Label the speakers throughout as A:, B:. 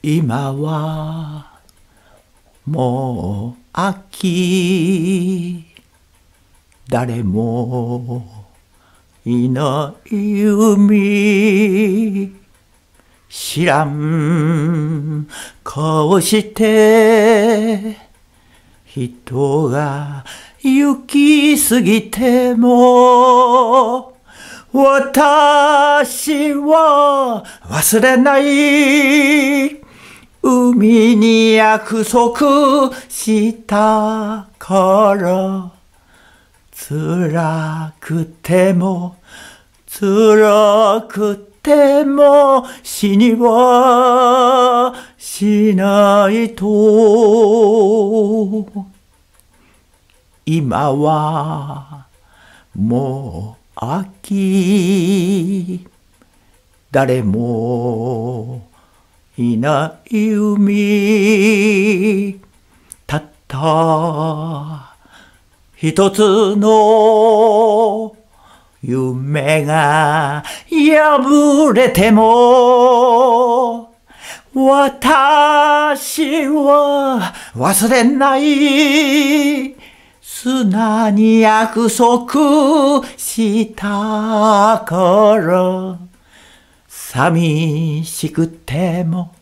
A: 今はもう秋誰もいない海知らん顔して人が行き過ぎても私は忘れない君に約束したから辛くても辛くても死にはしないと今はもう秋誰もいない海、たった一つの夢が破れても、私は忘れない砂に約束したから寂しくても、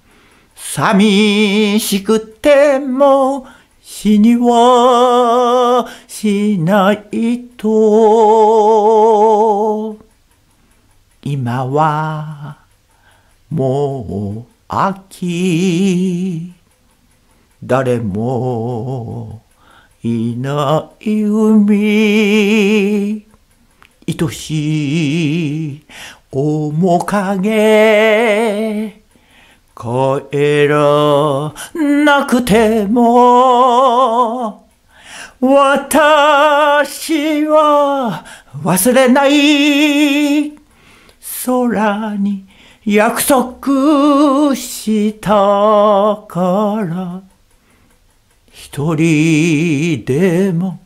A: 寂しくても、死にはしないと。今は、もう秋。誰もいない海。愛しい面影えらなくても私は忘れない空に約束したから一人でも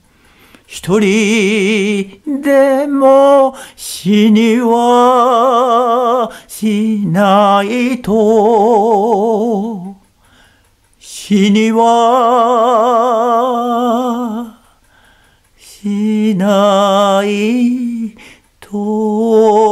A: 一人でも死にはしないと死にはしないと